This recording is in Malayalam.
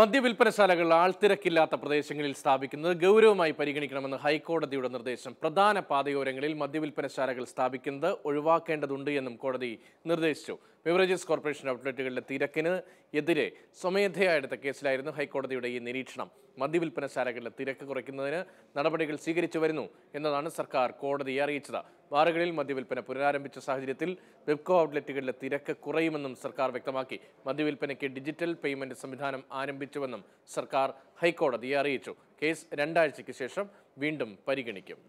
മദ്യവിൽപ്പനശാലകൾ ആൾത്തിരക്കില്ലാത്ത പ്രദേശങ്ങളിൽ സ്ഥാപിക്കുന്നത് ഗൗരവമായി പരിഗണിക്കണമെന്ന് ഹൈക്കോടതിയുടെ നിർദ്ദേശം പ്രധാന പാതയോരങ്ങളിൽ മദ്യവിൽപ്പനശാലകൾ സ്ഥാപിക്കുന്നത് ഒഴിവാക്കേണ്ടതുണ്ട് എന്നും കോടതി നിർദ്ദേശിച്ചു ബിവറേജസ് കോർപ്പറേഷൻ ഔട്ട്ലെറ്റുകളിലെ തിരക്കിന് എതിരെ സ്വമേധയാ എടുത്ത കേസിലായിരുന്നു ഹൈക്കോടതിയുടെ ഈ നിരീക്ഷണം മദ്യവിൽപ്പനശാലകളിലെ തിരക്ക് കുറയ്ക്കുന്നതിന് നടപടികൾ സ്വീകരിച്ചു വരുന്നു എന്നതാണ് സർക്കാർ കോടതിയെ അറിയിച്ചത് ബാറുകളിൽ മദ്യവിൽപ്പന പുനരാരംഭിച്ച സാഹചര്യത്തിൽ വെബ്കോ ഔട്ട്ലെറ്റുകളിലെ തിരക്ക് കുറയുമെന്നും സർക്കാർ വ്യക്തമാക്കി മദ്യവിൽപ്പനയ്ക്ക് ഡിജിറ്റൽ പേയ്മെന്റ് സംവിധാനം ആരംഭിച്ചുവെന്നും സർക്കാർ ഹൈക്കോടതിയെ അറിയിച്ചു കേസ് രണ്ടാഴ്ചയ്ക്ക് ശേഷം വീണ്ടും പരിഗണിക്കും